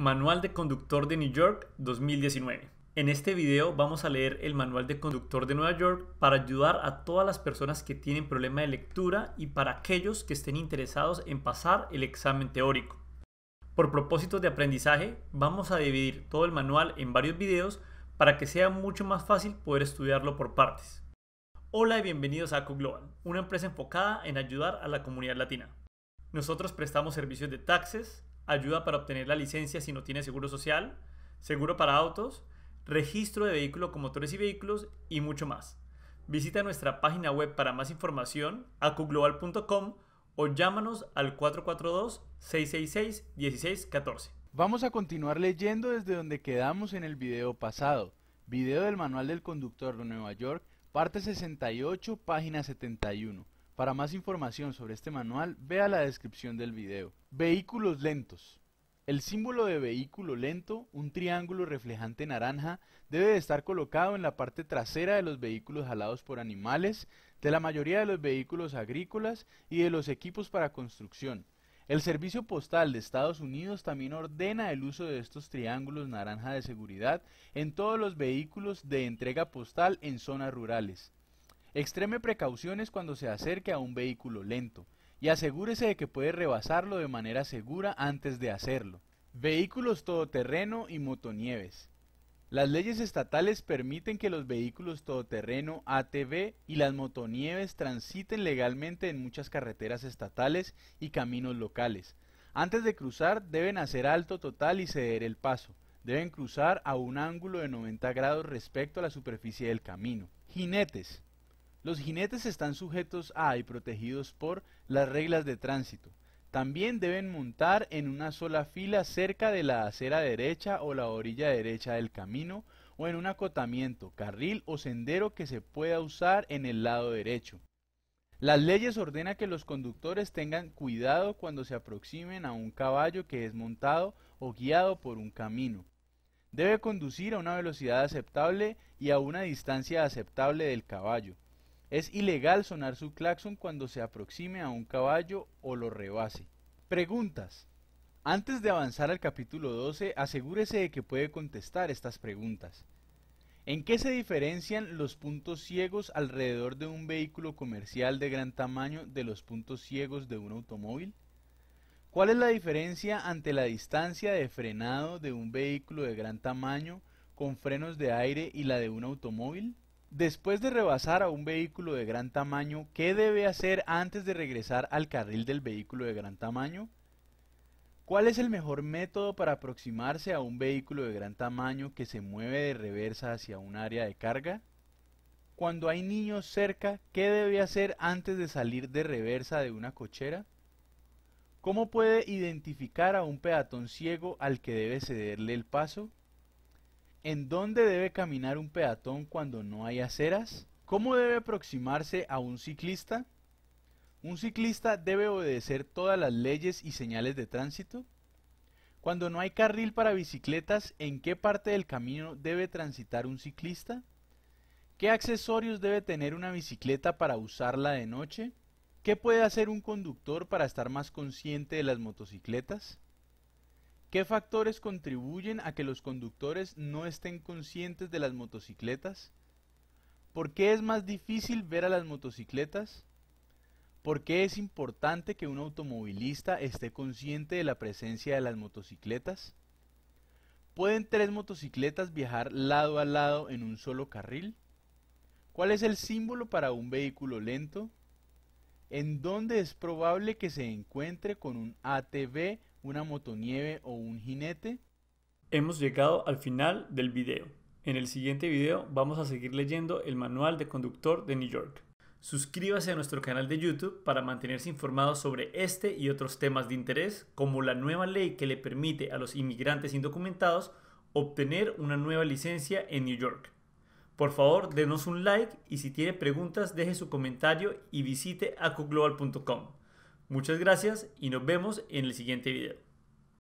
Manual de Conductor de New York 2019. En este video vamos a leer el Manual de Conductor de Nueva York para ayudar a todas las personas que tienen problema de lectura y para aquellos que estén interesados en pasar el examen teórico. Por propósitos de aprendizaje, vamos a dividir todo el manual en varios videos para que sea mucho más fácil poder estudiarlo por partes. Hola y bienvenidos a Global, una empresa enfocada en ayudar a la comunidad latina. Nosotros prestamos servicios de taxes, ayuda para obtener la licencia si no tiene seguro social, seguro para autos, registro de vehículo con motores y vehículos y mucho más. Visita nuestra página web para más información acuglobal.com o llámanos al 442-666-1614. Vamos a continuar leyendo desde donde quedamos en el video pasado, video del Manual del Conductor de Nueva York, parte 68, página 71. Para más información sobre este manual, vea la descripción del video. Vehículos lentos. El símbolo de vehículo lento, un triángulo reflejante naranja, debe estar colocado en la parte trasera de los vehículos jalados por animales, de la mayoría de los vehículos agrícolas y de los equipos para construcción. El Servicio Postal de Estados Unidos también ordena el uso de estos triángulos naranja de seguridad en todos los vehículos de entrega postal en zonas rurales. Extreme precauciones cuando se acerque a un vehículo lento y asegúrese de que puede rebasarlo de manera segura antes de hacerlo. Vehículos todoterreno y motonieves. Las leyes estatales permiten que los vehículos todoterreno ATV y las motonieves transiten legalmente en muchas carreteras estatales y caminos locales. Antes de cruzar deben hacer alto total y ceder el paso. Deben cruzar a un ángulo de 90 grados respecto a la superficie del camino. Jinetes. Los jinetes están sujetos a y protegidos por las reglas de tránsito. También deben montar en una sola fila cerca de la acera derecha o la orilla derecha del camino o en un acotamiento, carril o sendero que se pueda usar en el lado derecho. Las leyes ordenan que los conductores tengan cuidado cuando se aproximen a un caballo que es montado o guiado por un camino. Debe conducir a una velocidad aceptable y a una distancia aceptable del caballo. Es ilegal sonar su claxon cuando se aproxime a un caballo o lo rebase. Preguntas. Antes de avanzar al capítulo 12, asegúrese de que puede contestar estas preguntas. ¿En qué se diferencian los puntos ciegos alrededor de un vehículo comercial de gran tamaño de los puntos ciegos de un automóvil? ¿Cuál es la diferencia ante la distancia de frenado de un vehículo de gran tamaño con frenos de aire y la de un automóvil? Después de rebasar a un vehículo de gran tamaño, ¿qué debe hacer antes de regresar al carril del vehículo de gran tamaño? ¿Cuál es el mejor método para aproximarse a un vehículo de gran tamaño que se mueve de reversa hacia un área de carga? Cuando hay niños cerca, ¿qué debe hacer antes de salir de reversa de una cochera? ¿Cómo puede identificar a un peatón ciego al que debe cederle el paso? ¿En dónde debe caminar un peatón cuando no hay aceras? ¿Cómo debe aproximarse a un ciclista? ¿Un ciclista debe obedecer todas las leyes y señales de tránsito? Cuando no hay carril para bicicletas, ¿en qué parte del camino debe transitar un ciclista? ¿Qué accesorios debe tener una bicicleta para usarla de noche? ¿Qué puede hacer un conductor para estar más consciente de las motocicletas? ¿Qué factores contribuyen a que los conductores no estén conscientes de las motocicletas? ¿Por qué es más difícil ver a las motocicletas? ¿Por qué es importante que un automovilista esté consciente de la presencia de las motocicletas? ¿Pueden tres motocicletas viajar lado a lado en un solo carril? ¿Cuál es el símbolo para un vehículo lento? ¿En dónde es probable que se encuentre con un ATV una motonieve o un jinete? Hemos llegado al final del video. En el siguiente video vamos a seguir leyendo el manual de conductor de New York. Suscríbase a nuestro canal de YouTube para mantenerse informado sobre este y otros temas de interés, como la nueva ley que le permite a los inmigrantes indocumentados obtener una nueva licencia en New York. Por favor, denos un like y si tiene preguntas, deje su comentario y visite acuglobal.com. Muchas gracias y nos vemos en el siguiente video.